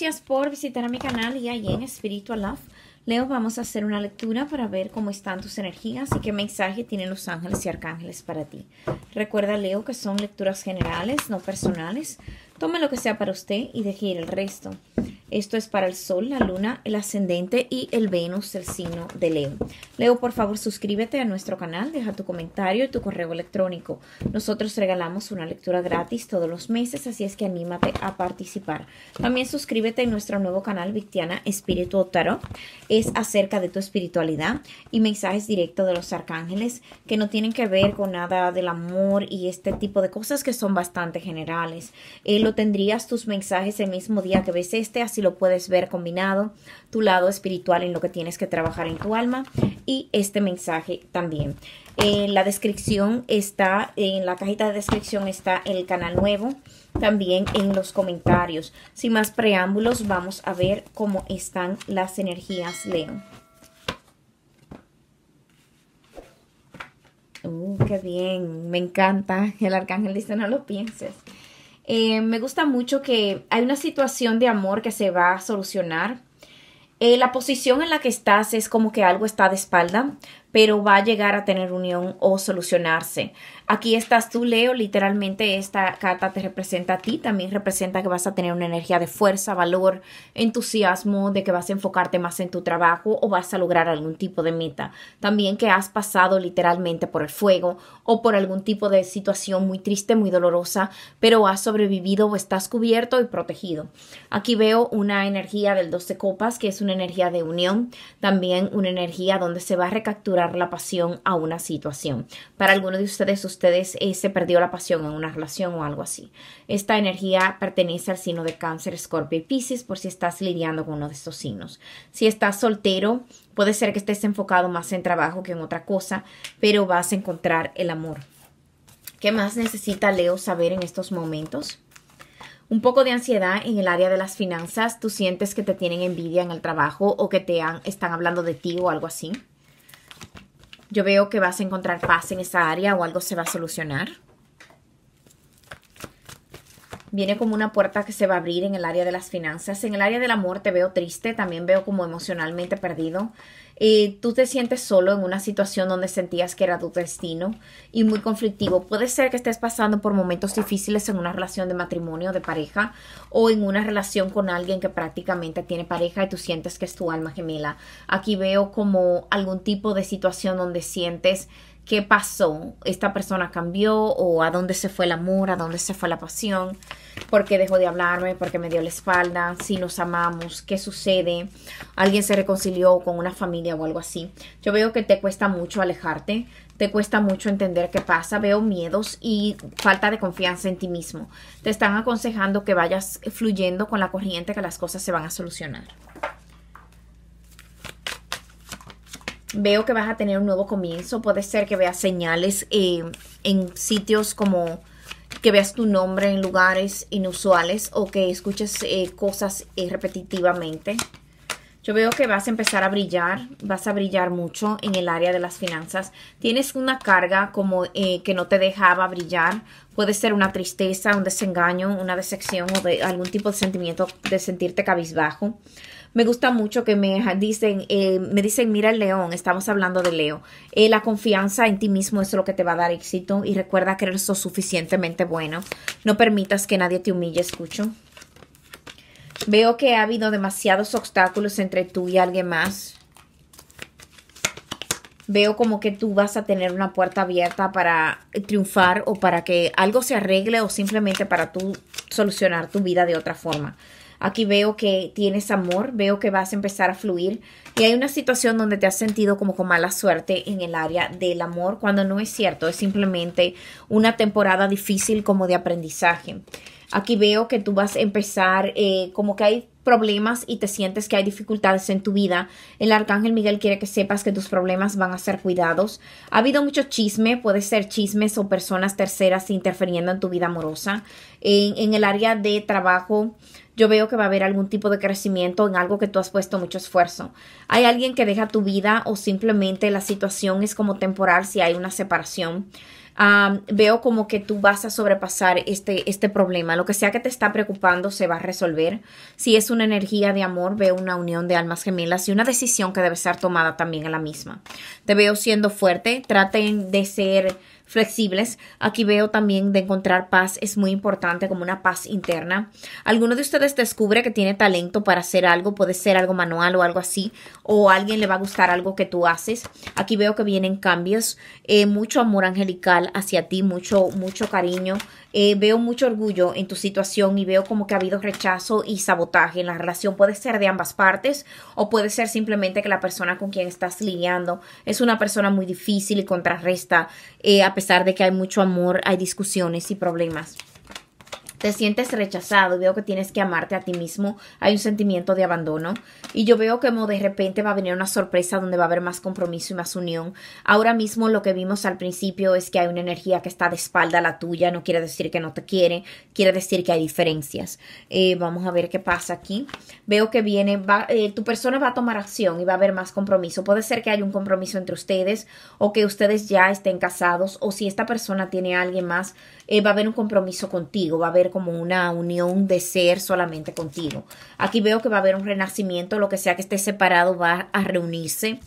Gracias por visitar mi canal y allí en Spiritual Love. Leo, vamos a hacer una lectura para ver cómo están tus energías y qué mensaje tienen los ángeles y arcángeles para ti. Recuerda, Leo, que son lecturas generales, no personales. Tome lo que sea para usted y deje ir el resto. Esto es para el Sol, la Luna, el Ascendente y el Venus el signo de Leo. Leo, por favor, suscríbete a nuestro canal, deja tu comentario y tu correo electrónico. Nosotros regalamos una lectura gratis todos los meses, así es que anímate a participar. También suscríbete a nuestro nuevo canal Victiana Espíritu Tarot. Es acerca de tu espiritualidad y mensajes directos de los arcángeles que no tienen que ver con nada del amor y este tipo de cosas que son bastante generales. Eh, lo tendrías tus mensajes el mismo día que ves este, así lo puedes ver combinado, tu lado espiritual en lo que tienes que trabajar en tu alma y este mensaje también. En la descripción está, en la cajita de descripción está el canal nuevo, también en los comentarios. Sin más preámbulos, vamos a ver cómo están las energías Leo. Uh, qué bien, me encanta. El arcángel dice no lo pienses. Eh, me gusta mucho que hay una situación de amor que se va a solucionar. Eh, la posición en la que estás es como que algo está de espalda, pero va a llegar a tener unión o solucionarse aquí estás tú, Leo, literalmente esta carta te representa a ti, también representa que vas a tener una energía de fuerza, valor, entusiasmo, de que vas a enfocarte más en tu trabajo o vas a lograr algún tipo de meta. También que has pasado literalmente por el fuego o por algún tipo de situación muy triste, muy dolorosa, pero has sobrevivido o estás cubierto y protegido. Aquí veo una energía del 12 copas, que es una energía de unión, también una energía donde se va a recapturar la pasión a una situación. Para algunos de ustedes, ustedes eh, se perdió la pasión en una relación o algo así. Esta energía pertenece al signo de cáncer, escorpio y piscis por si estás lidiando con uno de estos signos. Si estás soltero, puede ser que estés enfocado más en trabajo que en otra cosa, pero vas a encontrar el amor. ¿Qué más necesita Leo saber en estos momentos? un poco de ansiedad en el área de las finanzas, tú sientes que te tienen envidia en el trabajo o que te han, están hablando de ti o algo así yo veo que vas a encontrar paz en esa área o algo se va a solucionar viene como una puerta que se va a abrir en el área de las finanzas. En el área del amor te veo triste, también veo como emocionalmente perdido. y tú te sientes solo en una situación donde sentías que era tu destino y muy conflictivo. Puede ser que estés pasando por momentos difíciles en una relación de matrimonio, de pareja o en una relación con alguien que prácticamente tiene pareja y tú sientes que es tu alma gemela. Aquí veo como algún tipo de situación donde sientes qué pasó, esta persona cambió o a dónde se fue el amor, a dónde se fue la pasión, por qué dejó de hablarme, por qué me dio la espalda, si nos amamos, qué sucede, alguien se reconcilió con una familia o algo así. Yo veo que te cuesta mucho alejarte, te cuesta mucho entender qué pasa, veo miedos y falta de confianza en ti mismo. Te están aconsejando que vayas fluyendo con la corriente que las cosas se van a solucionar. veo que vas a tener un nuevo comienzo. Puede ser que veas señales eh, en sitios como que veas tu nombre en lugares inusuales o que escuches eh, cosas eh, repetitivamente. Yo veo que vas a empezar a brillar, vas a brillar mucho en el área de las finanzas. Tienes una carga como que no te dejaba brillar. Puede ser una tristeza, un desengaño, una decepción o de algún tipo de sentimiento de sentirte cabizbajo. Me gusta mucho que me dicen, eh, me dicen, mira el león, estamos hablando de Leo. Eh, la confianza en ti mismo es lo que te va a dar éxito y recuerda que eres lo suficientemente bueno. No permitas que nadie te humille, escucho. Veo que ha habido demasiados obstáculos entre tú y alguien más. Veo como que tú vas a tener una puerta abierta para triunfar o para que algo se arregle o simplemente para tú solucionar tu vida de otra forma. Aquí veo que tienes amor, veo que vas a empezar a fluir y hay una situación donde te has sentido como con mala suerte en el área del amor, cuando no es cierto, es simplemente una temporada difícil como de aprendizaje. Aquí veo que tú vas a empezar eh, como que hay problemas y te sientes que hay dificultades en tu vida, el arcángel Miguel quiere que sepas que tus problemas van a ser cuidados. Ha habido mucho chisme, puede ser chismes o personas terceras interfiriendo en tu vida amorosa. en el área de trabajo yo veo que va a haber algún tipo de crecimiento en algo que tú has puesto mucho esfuerzo. Hay alguien que deja tu vida o simplemente la situación es como temporal si hay una separación. veo como que tú vas a sobrepasar este, este problema. Lo que sea que te está preocupando se va a resolver. Si es una energía de amor, veo una unión de almas gemelas y una decisión que debe ser tomada también en la misma. Te veo siendo fuerte. Traten de ser flexibles. Aquí veo también de encontrar paz, es muy importante como una paz interna. Alguno de ustedes descubre que tiene talento para hacer algo, puede ser algo manual o algo así, o alguien le va a gustar algo que tú haces. Aquí veo que vienen cambios, eh, mucho amor angelical hacia ti, mucho, mucho cariño eh, veo mucho orgullo en tu situación y veo como que ha habido rechazo y sabotaje en la relación. Puede ser de ambas partes o puede ser simplemente que la persona con quien estás lidiando es una persona muy difícil y contrarresta, eh, a pesar de que hay mucho amor, hay discusiones y problemas te sientes rechazado, veo que tienes que amarte a ti mismo, hay un sentimiento de abandono y yo veo que de repente va a venir una sorpresa donde va a haber más compromiso y más unión. Ahora mismo lo que vimos al principio es que hay una energía que está de espalda a la tuya, no quiere decir que no te quiere, quiere decir que hay diferencias. Eh, vamos a ver qué pasa aquí. Veo que viene, eh, tu persona va a tomar acción y va a haber más compromiso. Puede ser que haya un compromiso entre ustedes o que ustedes ya estén casados o si esta persona tiene a alguien más, eh, va a haber un compromiso contigo, va a haber como una unión de ser solamente contigo. Aquí veo que va a haber un renacimiento, lo que sea que esté separado va a reunirse.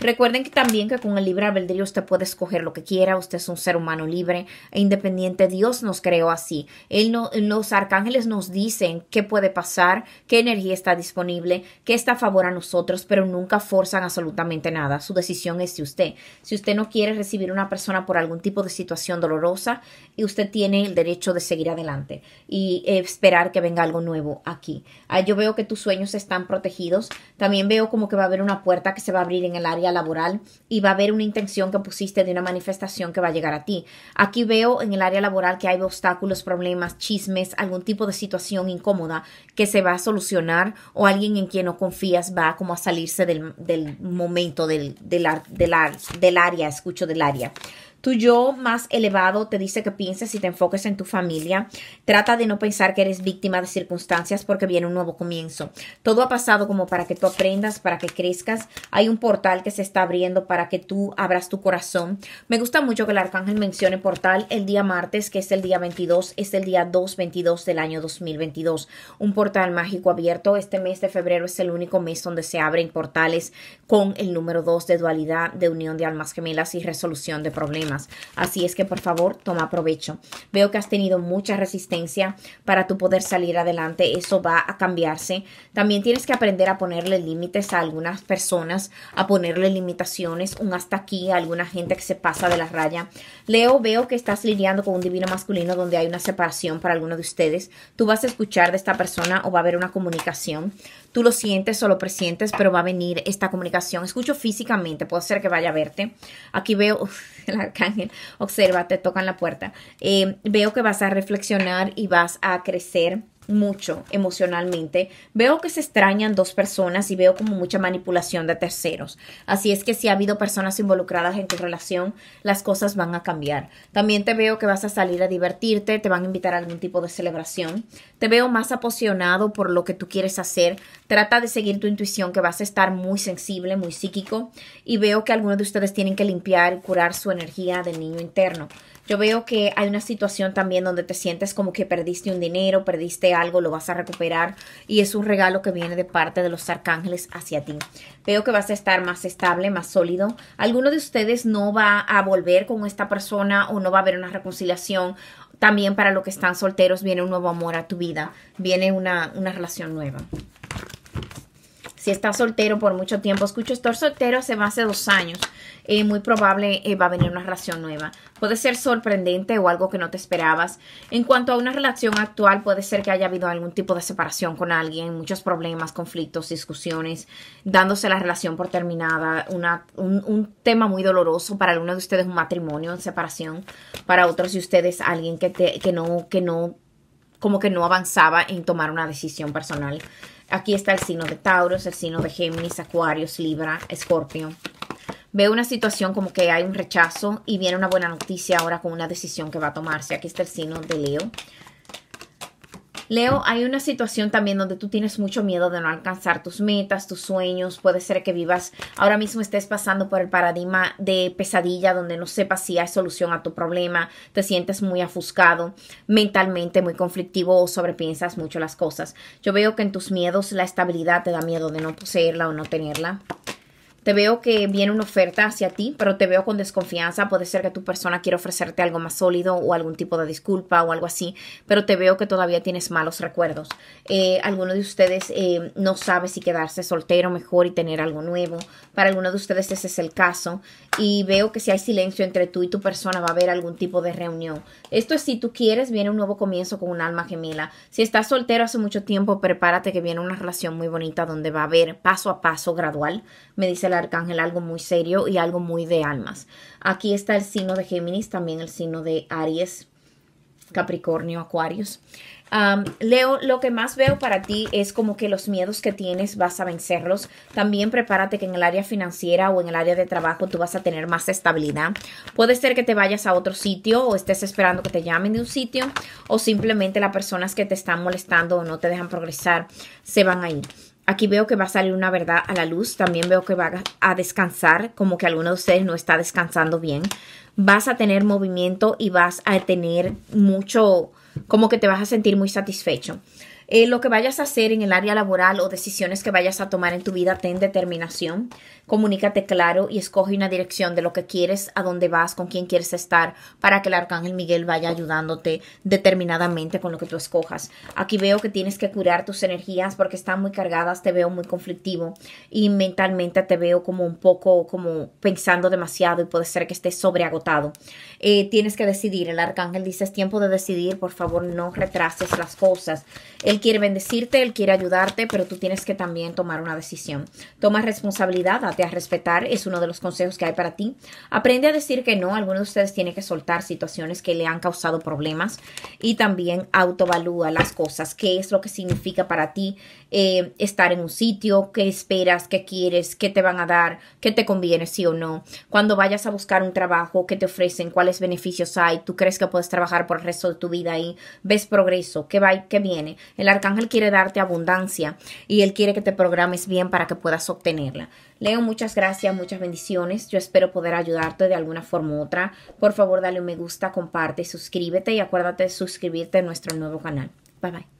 Recuerden que también que con el libre albedrío usted puede escoger lo que quiera, usted es un ser humano libre e independiente, Dios nos creó así. Él no, los arcángeles nos dicen qué puede pasar, qué energía está disponible, qué está a favor a nosotros, pero nunca forzan absolutamente nada. Su decisión es de usted. Si usted no quiere recibir una persona por algún tipo de situación dolorosa y usted tiene el derecho de seguir adelante y esperar que venga algo nuevo aquí. Ah, yo veo que tus sueños están protegidos. También veo como que va a haber una puerta que se va a abrir en el área laboral y va a haber una intención que pusiste de una manifestación que va a llegar a ti. Aquí veo en el área laboral que hay obstáculos, problemas, chismes, algún tipo de situación incómoda que se va a solucionar o alguien en quien no confías va como a salirse del, momento del, del, del área, escucho del área. Tu yo más elevado te dice que pienses y te enfoques en tu familia. Trata de no pensar que eres víctima de circunstancias porque viene un nuevo comienzo. Todo ha pasado como para que tú aprendas, para que crezcas. Hay un portal que se está abriendo para que tú abras tu corazón. Me gusta mucho que el arcángel mencione portal el día martes, que es el día 22, es el día 2-22 del año 2022. Un portal mágico abierto. Este mes de febrero es el único mes donde se abren portales con el número 2 de dualidad, de unión de almas gemelas y resolución de problemas. Así es que por favor toma provecho. Veo que has tenido mucha resistencia para tu poder salir adelante. Eso va a cambiarse. También tienes que aprender a ponerle límites a algunas personas, a ponerle limitaciones, un hasta aquí a alguna gente que se pasa de la raya. Leo, veo que estás lidiando con un divino masculino donde hay una separación para alguno de ustedes. Tú vas a escuchar de esta persona o va a haber una comunicación tú lo sientes o lo presientes, pero va a venir esta comunicación. Escucho físicamente, puede ser que vaya a verte. Aquí veo el arcángel, observa, te tocan la puerta. Eh, veo que vas a reflexionar y vas a crecer mucho emocionalmente. Veo que se extrañan dos personas y veo como mucha manipulación de terceros. Así es que si ha habido personas involucradas en tu relación, las cosas van a cambiar. También te veo que vas a salir a divertirte, te van a invitar a algún tipo de celebración. Te veo más apasionado por lo que tú quieres hacer. Trata de seguir tu intuición que vas a estar muy sensible, muy psíquico y veo que algunos de ustedes tienen que limpiar y curar su energía del niño interno. Yo veo que hay una situación también donde te sientes como que perdiste un dinero, perdiste algo, lo vas a recuperar y es un regalo que viene de parte de los arcángeles hacia ti. Veo que vas a estar más estable, más sólido. Alguno de ustedes no va a volver con esta persona o no va a haber una reconciliación. También para los que están solteros viene un nuevo amor a tu vida, viene una, una relación nueva si estás soltero por mucho tiempo. Escucho, esto soltero hace más de dos años. Eh, muy probable eh, va a venir una relación nueva. Puede ser sorprendente o algo que no te esperabas. En cuanto a una relación actual, puede ser que haya habido algún tipo de separación con alguien, muchos problemas, conflictos, discusiones, dándose la relación por terminada, un, tema muy doloroso para algunos de ustedes, un matrimonio en separación, para otros de ustedes, alguien que, te, que no, que no, como que no avanzaba en tomar una decisión personal. Aquí está el signo de Taurus, el signo de Géminis, Acuarios, Libra, Escorpio veo una situación como que hay un rechazo y viene una buena noticia ahora con una decisión que va a tomarse. Aquí está el signo de Leo. Leo, hay una situación también donde tú tienes mucho miedo de no alcanzar tus metas, tus sueños. Puede ser que vivas, ahora mismo estés pasando por el paradigma de pesadilla donde no sepas si hay solución a tu problema, te sientes muy afuscado mentalmente muy conflictivo o sobrepiensas mucho las cosas. Yo veo que en tus miedos la estabilidad te da miedo de no poseerla o no tenerla. Te veo que viene una oferta hacia ti, pero te veo con desconfianza. Puede ser que tu persona quiera ofrecerte algo más sólido o algún tipo de disculpa o algo así, pero te veo que todavía tienes malos recuerdos. Eh, alguno de ustedes eh, no sabe si quedarse soltero mejor y tener algo nuevo. Para alguno de ustedes ese es el caso. Y veo que si hay silencio entre tú y tu persona va a haber algún tipo de reunión. Esto es si tú quieres, viene un nuevo comienzo con un alma gemela. Si estás soltero hace mucho tiempo, prepárate que viene una relación muy bonita donde va a haber paso a paso gradual. Me dice el arcángel algo muy serio y algo muy de almas. Aquí está el signo de Géminis, también el signo de Aries, Capricornio, Acuarios. Leo, lo que más veo para ti es como que los miedos que tienes vas a vencerlos. También prepárate que en el área financiera o en el área de trabajo tú vas a tener más estabilidad. Puede ser que te vayas a otro sitio o estés esperando que te llamen de un sitio o simplemente las personas que te están molestando o no te dejan progresar se van a ir. Aquí veo que va a salir una verdad a la luz. También veo que va a descansar, como que alguno de ustedes no está descansando bien. Vas a tener movimiento y vas a tener mucho, como que te vas a sentir muy satisfecho. Eh, lo que vayas a hacer en el área laboral o decisiones que vayas a tomar en tu vida, ten determinación, comunícate claro y escoge una dirección de lo que quieres, a dónde vas, con quién quieres estar, para que el arcángel Miguel vaya ayudándote determinadamente con lo que tú escojas. Aquí veo que tienes que curar tus energías porque están muy cargadas, te veo muy conflictivo y mentalmente te veo como un poco como pensando demasiado y puede ser que estés sobreagotado. Eh, tienes que decidir. El arcángel dice, es tiempo de decidir, por favor, no retrases las cosas. Él quiere bendecirte, él quiere ayudarte, pero tú tienes que también tomar una decisión. Toma responsabilidad, date a respetar, es uno de los consejos que hay para ti. Aprende a decir que no, algunos de ustedes tienen que soltar situaciones que le han causado problemas y también autovalúa las cosas, qué es lo que significa para ti eh, estar en un sitio, qué esperas, qué quieres, qué te van a dar, qué te conviene, sí o no. Cuando vayas a buscar un trabajo, qué te ofrecen, cuál beneficios hay, tú crees que puedes trabajar por el resto de tu vida y ves progreso, que va que viene. El arcángel quiere darte abundancia y él quiere que te programes bien para que puedas obtenerla. Leo, muchas gracias, muchas bendiciones. Yo espero poder ayudarte de alguna forma u otra. Por favor, dale un me gusta, comparte, suscríbete y acuérdate de suscribirte a nuestro nuevo canal. Bye bye.